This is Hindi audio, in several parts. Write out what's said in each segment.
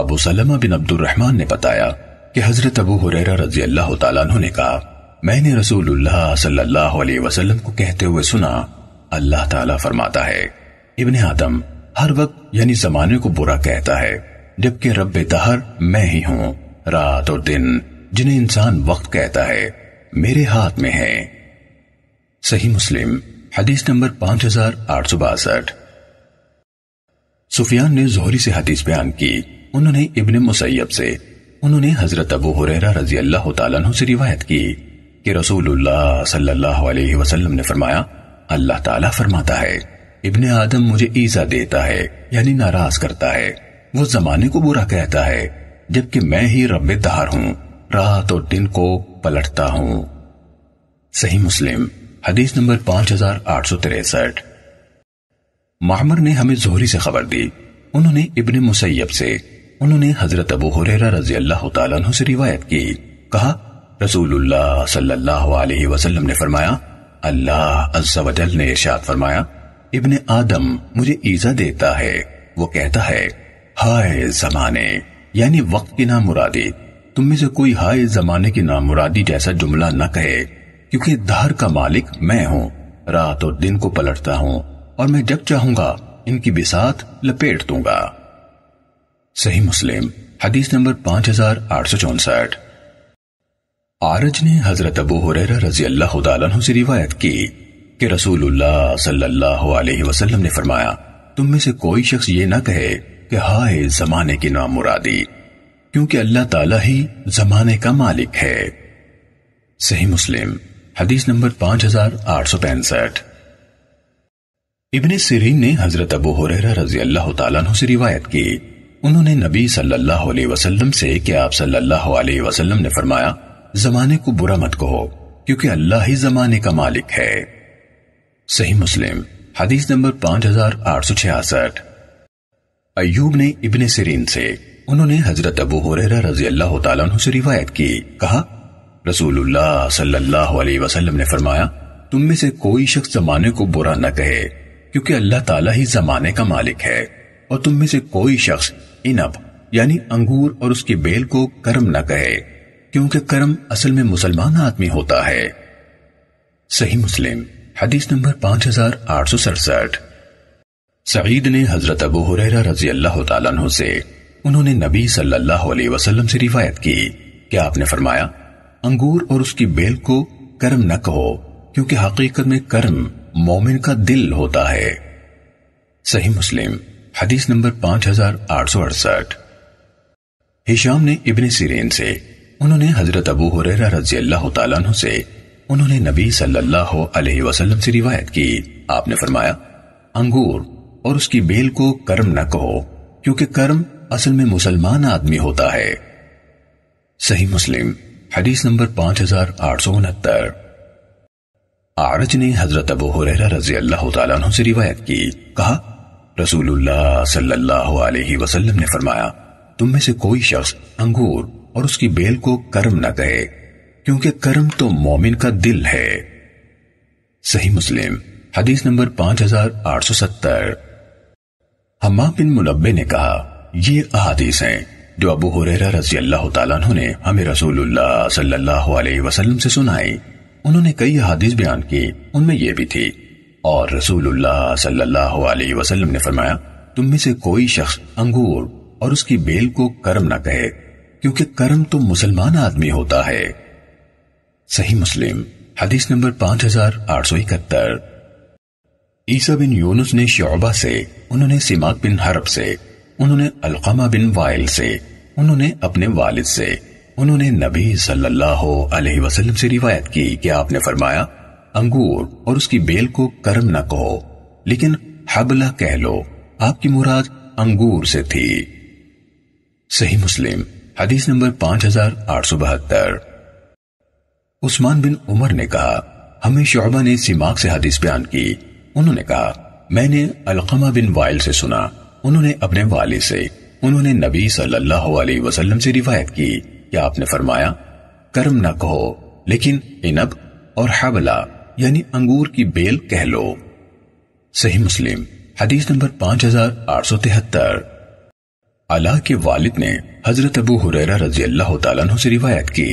अबू सलमा बिन अब्दुलरहमान ने बताया कि हजरत अबू हुरैरा रजी अल्लाह तु ने कहा मैंने रसूलुल्लाह सल्लल्लाहु अलैहि वसल्लम को कहते हुए सुना अल्लाह ताला फरमाता है इबन आदम हर वक्त यानी जमाने को बुरा कहता है जबकि रब तहर मैं ही हूँ रात और दिन जिन्हें इंसान वक्त कहता है मेरे हाथ में है सही मुस्लिम हदीस नंबर पांच हजार आठ सौ बासठ सुफियान ने जोहरी से हदीस बयान की उन्होंने इब्न मुसैब से उन्होंने हजरत अबू हुरैरा रजी अल्लाह तु से रिवायत की कि रसूलुल्लाह सल्लल्लाहु अलैहि वसल्लम ने फरमाया अल्लाह ताला फरमाता है इब्ने आदम मुझे ईजा देता है यानी नाराज करता है वो जमाने को बुरा कहता है जबकि मैं ही रब दहार हूं रात और दिन को पलटता हूं सही मुस्लिम हदीस नंबर 5863 मामर ने हमें जोहरी से खबर दी उन्होंने इब्ने मुसैब से उन्होंने हजरत अबू हुरैरा रजी अल्लाह तु से रिवायत की कहा रसूलुल्लाह सल्लल्लाहु अलैहि वसल्लम ने फरमाया अल्लाह अज़्ज़ा अज्जावजल ने इरशाद फरमाया इब्ने आदम मुझे ईजा देता है वो कहता है हाय जमाने यानी वक्त की नाम मुरादी तुम में से कोई हाय जमाने की नाम मुरादी जैसा जुमला न कहे क्योंकि धार का मालिक मैं हूँ रात और दिन को पलटता हूँ और मैं जब चाहूंगा इनकी बिसात लपेट दूंगा सही मुस्लिम हदीस नंबर पांच हजार आठ सौ चौसठ आरज ने हजरत अबू हुरैरा रजी अल्लाह तु से रिवायत की कि रसूलुल्लाह सल्लल्लाहु अलैहि वसल्लम ने फरमाया तुम में से कोई शख्स ये ना कहे कि हाय जमाने की नाम मुरादी क्योंकि अल्लाह ताला ही जमाने का मालिक है सही मुस्लिम हदीस नंबर पांच हजार आठ सौ पैंसठ इबन सिरीन ने हजरत अबू हुरैरा रजी अल्लाह तु से रिवायत की उन्होंने नबी सल्लल्लाहु अलैहि वसल्लम से कि आप सल्लल्लाहु अलैहि वसल्लम ने फरमाया जमाने को बुरा मत कहो क्योंकि अल्लाह ही जमाने का मालिक है सही मुस्लिम हदीस नंबर पांच हजार आठ सौ छियासठ अयूब ने इब्ने सिरीन से उन्होंने हजरत अबू हुरैरा रजी अल्लाह तआला तु से रिवायत की कहा रसूलुल्लाह सल्लल्लाहु अलैहि वसल्लम ने फरमाया तुम में से कोई शख्स जमाने को बुरा न कहे क्योंकि अल्लाह ताला ही जमाने का मालिक है और तुम में से कोई शख्स इनब यानी अंगूर और उसकी बेल को कर्म न कहे क्योंकि कर्म असल में मुसलमान आदमी होता है सही मुस्लिम हदीस नंबर पांच हजार आठ सौ सड़सठ सईद ने हजरत अबू हुरैरा रजी अल्लाह तु से उन्होंने नबी सल्लल्लाहु अलैहि वसल्लम से रिवायत की कि आपने फरमाया अंगूर और उसकी बेल को कर्म न कहो क्योंकि हकीकत में कर्म मोमिन का दिल होता है सही मुस्लिम हदीस नंबर पांच हजार आठ सौ अड़सठ हिशाम ने इबन सिरेन से उन्होंने हजरत अबू हुरैरा रजी अल्लाह तु से उन्होंने नबी सल्लल्लाहु अलैहि वसल्लम से रिवायत की आपने फरमाया अंगूर और उसकी बेल को कर्म न कहो क्योंकि कर्म असल में मुसलमान आदमी होता है सही मुस्लिम हदीस नंबर पांच हजार आठ सौ उनहत्तर आरज ने हजरत अबू हुरैरा रजी अल्लाह तु से रिवायत की कहा रसूलुल्लाह सल्लल्लाहु अलैहि वसल्लम ने फरमाया तुम में से कोई शख्स अंगूर और उसकी बेल को कर्म न कहे क्योंकि कर्म तो मोमिन का दिल है सही मुस्लिम हदीस नंबर 5870 हमाम बिन मुनबे ने कहा ये अहादीस हैं जो अबू हुरैरा रजी अल्लाह तआला ने हमें रसूलुल्लाह सल्लल्लाहु अलैहि वसल्लम से सुनाई उन्होंने कई हदीस बयान की उनमें यह भी थी और रसूलुल्लाह सल्लल्लाहु अलैहि वसल्लम ने फरमाया तुम में से कोई शख्स अंगूर और उसकी बेल को कर्म ना कहे क्योंकि कर्म तो मुसलमान आदमी होता है सही मुस्लिम हदीस नंबर पांच हजार आठ सौ इकहत्तर ईसा बिन यूनुस ने शोबा से उन्होंने सिमाक बिन हरब से उन्होंने अलकमा बिन वाइल से उन्होंने अपने वालिद से उन्होंने नबी सल्लल्लाहु अलैहि वसल्लम से रिवायत की कि आपने फरमाया अंगूर और उसकी बेल को कर्म न कहो लेकिन हबला कह लो आपकी मुराद अंगूर से थी सही मुस्लिम हदीस नंबर पांच हजार आठ सौ बहत्तर उस्मान बिन उमर ने कहा हमें शोबा ने सिमाक से हदीस बयान की उन्होंने कहा मैंने अलकमा बिन वाइल से सुना उन्होंने अपने वाले से उन्होंने नबी सल्लल्लाहु अलैहि वसल्लम से रिवायत की कि आपने फरमाया कर्म न कहो लेकिन इनब और हबला यानी अंगूर की बेल कह लो सही मुस्लिम हदीस नंबर पांच हजार आठ सौ तिहत्तर अल्लाह के वालिद ने हजरत अबू हुरैरा रजी अल्लाह तु से रिवायत की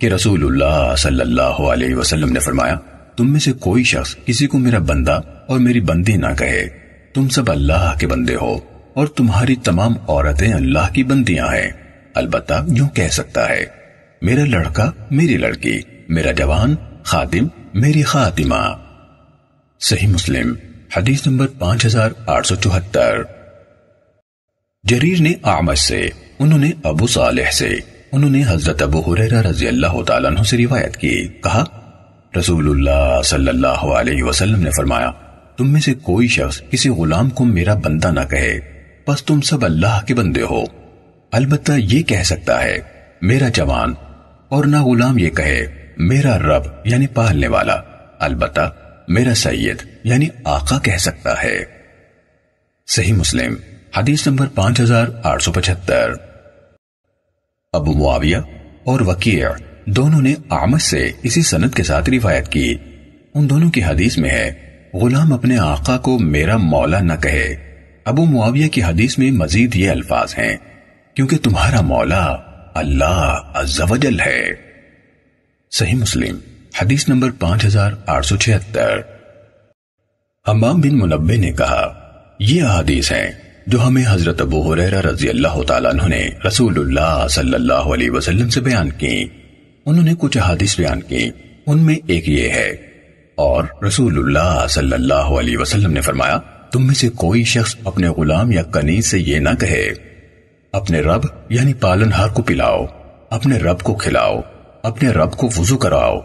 कि रसूलुल्लाह सल्लल्लाहु अलैहि वसल्लम ने फरमाया तुम में से कोई शख्स किसी को मेरा बंदा और मेरी बंदी ना कहे तुम सब अल्लाह के बंदे हो और तुम्हारी तमाम औरतें अल्लाह की बंदियां हैं अलबत्ता यूं कह सकता है मेरा लड़का मेरी लड़की मेरा जवान खादिम मेरी खातिमा सही मुस्लिम हदीस नंबर पांच हजार आठ सौ चौहत्तर जरीर ने आमज से उन्होंने अबू सालेह से उन्होंने हजरत अबू हुरैरा रजी अल्लाह तआला से रिवायत की कहा रसूलुल्लाह सल्लल्लाहु अलैहि वसल्लम ने फरमाया तुम में से कोई शख्स किसी गुलाम को मेरा बंदा ना कहे बस तुम सब अल्लाह के बंदे हो अलबत्ता ये कह सकता है मेरा जवान और ना गुलाम ये कहे मेरा रब यानी पालने वाला अलबत्ता मेरा सैयद यानी आका कह सकता है सही मुस्लिम हदीस नंबर पांच हजार आठ सौ पचहत्तर अबू मुआविया और वकीय दोनों ने आमद से इसी सनत के साथ रिवायत की उन दोनों की हदीस में है गुलाम अपने आका को मेरा मौला न कहे अबू मुआविया की हदीस में मजीद ये अल्फाज हैं क्योंकि तुम्हारा मौला अल्लाह अजवजल है सही मुस्लिम हदीस नंबर पांच हजार आठ सौ छिहत्तर हमाम बिन मुनबे ने कहा यह अहादीस है जो हमें हजरत अबू हुरैरा रजी अल्लाह तआला ने रसूलुल्लाह सल्लल्लाहु अलैहि वसल्लम से बयान की उन्होंने कुछ अहादीस बयान की उनमें एक ये है और रसूलुल्लाह सल्लल्लाहु अलैहि वसल्लम ने फरमाया तुम में से कोई शख्स अपने गुलाम या कनीज से ये ना कहे अपने रब यानी पालनहार को पिलाओ अपने रब को खिलाओ अपने रब को वजू कराओ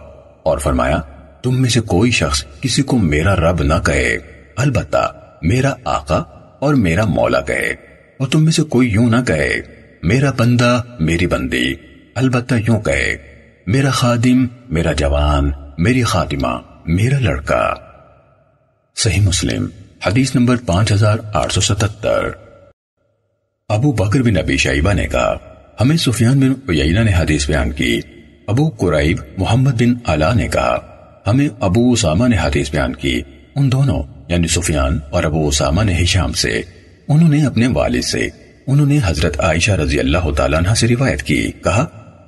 और फरमाया तुम में से कोई शख्स किसी को मेरा रब ना कहे अलबत्ता मेरा आका और मेरा मौला कहे और तुम में से कोई यूं ना कहे मेरा बंदा मेरी बंदी अलबत् यूं कहे मेरा खादिम मेरा जवान मेरी खातिमा मेरा लड़का सही मुस्लिम हदीस नंबर पांच हजार आठ सौ सतहत्तर अबू बकर बिन अबी शाइबा ने कहा हमें सुफियान बिन उयना ने हदीस बयान की अबू कुरैब मोहम्मद बिन अला ने कहा हमें अबू उसामा ने हदीस बयान की उन दोनों यानी सुफियान और अबू उसामा ने हिशाम से उन्होंने अपने वालिद से उन्होंने हजरत आयशा रजी अल्लाह तला से रिवायत की कहा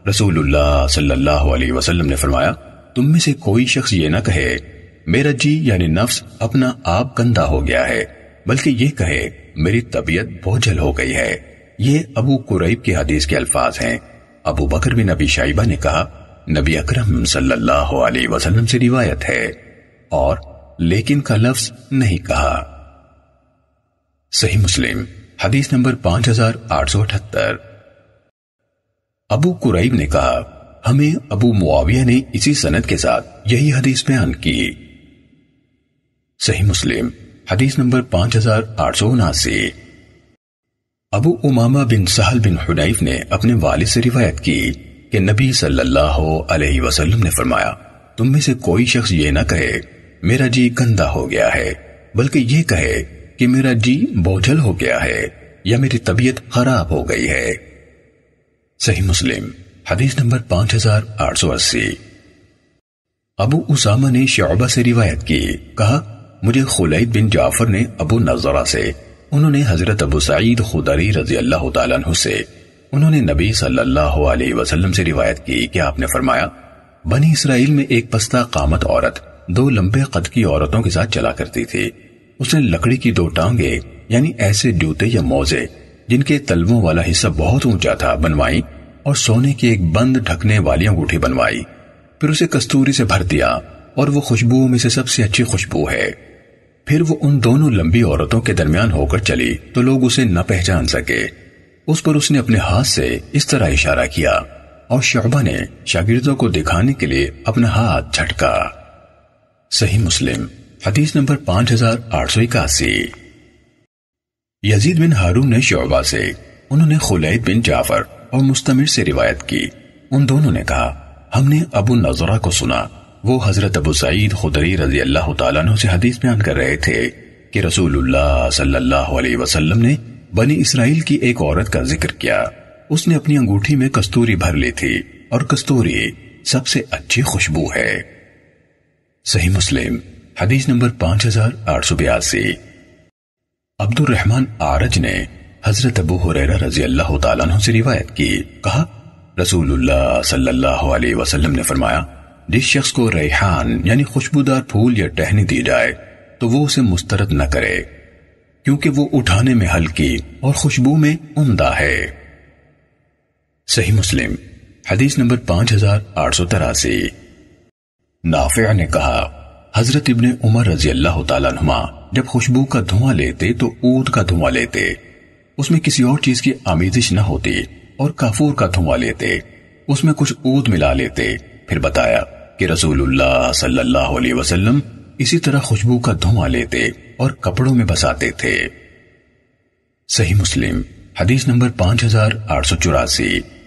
रसूलुल्लाह सल्लल्लाहु अलैहि वसल्लम ने फरमाया तुम में से कोई शख्स ये ना कहे मेरा जी यानी नफ्स अपना आप गंदा हो गया है बल्कि ये कहे मेरी तबीयत बोझल हो गई है ये अबू कुरैब की हदीस के अल्फाज हैं अबू बकर बिन अबी शाइबा ने कहा नबी अकरम सल्लल्लाहु अलैहि वसल्लम से रिवायत है और लेकिन का लफ्ज नहीं कहा सही मुस्लिम हदीस नंबर पांच हजार आठ सौ अठहत्तर अबू कुरैब ने कहा हमें अबू मुआविया ने इसी सनद के साथ यही हदीस बयान की सही मुस्लिम हदीस नंबर पांच हजार आठ सौ उनासी अबू उमामा बिन सहल बिन हुनैफ ने अपने वाले से रिवायत की कि नबी सल्लल्लाहु अलैहि वसल्लम ने फरमाया तुम में से कोई शख्स ये ना कहे मेरा जी गंदा हो गया है बल्कि ये कहे कि मेरा जी बोझल हो गया है या मेरी तबीयत खराब हो गई है सही मुस्लिम हदीस नंबर 5880 अबू उसामा ने शोबा से रिवायत की कहा मुझे खुलैद बिन जाफर ने अबू नजरा से उन्होंने हजरत अबू सईद खुदरी रजी अल्लाह तु से उन्होंने नबी सल्लल्लाहु अलैहि वसल्लम से रिवायत की कि आपने फरमाया बनी इसराइल में एक पस्ता कामत औरत दो लंबे कद की औरतों के साथ चला करती थी उसने लकड़ी की दो टांगे यानी ऐसे जूते या मोजे जिनके तलवों वाला हिस्सा बहुत ऊंचा था बनवाई और सोने की एक बंद ढकने वाली अंगूठी बनवाई फिर उसे कस्तूरी से भर दिया और वो खुशबुओं में से सबसे अच्छी खुशबू है फिर वो उन दोनों लंबी औरतों के दरमियान होकर चली तो लोग उसे न पहचान सके उस पर उसने अपने हाथ से इस तरह इशारा किया और शोबा ने शागिर्दों को दिखाने के लिए अपना हाथ झटका सही मुस्लिम हदीस नंबर पांच हजार आठ सौ इक्यासी यजीद बिन हारून ने शोबा से उन्होंने खुलैद बिन जाफर और मुस्तमिर से रिवायत की उन दोनों ने कहा हमने अबू नजरा को सुना वो हजरत अबू सईद खुदरी रजी अल्लाह तु से हदीस बयान कर रहे थे कि रसूलुल्लाह सल्लल्लाहु अलैहि वसल्लम ने बनी इसराइल की एक औरत का जिक्र किया उसने अपनी अंगूठी में कस्तूरी भर ली थी और कस्तूरी सबसे अच्छी खुशबू है सही मुस्लिम हदीस नंबर पांच हजार आठ सौ बयासी अब्दुलरहमान आरज ने हजरत अबू हुरैरा रजी अल्लाह तु से रिवायत की कहा रसूलुल्लाह सल्लल्लाहु अलैहि वसल्लम ने फरमाया जिस शख्स को रेहान यानी खुशबूदार फूल या टहनी दी जाए तो वो उसे मुस्तरद न करे क्योंकि वो उठाने में हल्की और खुशबू में उमदा है सही मुस्लिम हदीस नंबर पांच हजार आठ सौ तिरासी नाफिया ने कहा हजरत इबन उमर रजी अल्लाह तुमा जब खुशबू का धुआं लेते तो ऊद का धुआं लेते उसमें किसी और चीज की आमीजिश न होती और काफूर का धुआं लेते उसमें कुछ ऊद मिला लेते फिर बताया कि रसूलुल्लाह सल्लल्लाहु अलैहि वसल्लम इसी तरह खुशबू का धुआं लेते और कपड़ों में बसाते थे सही मुस्लिम हदीस नंबर पांच हजार आठ सौ चौरासी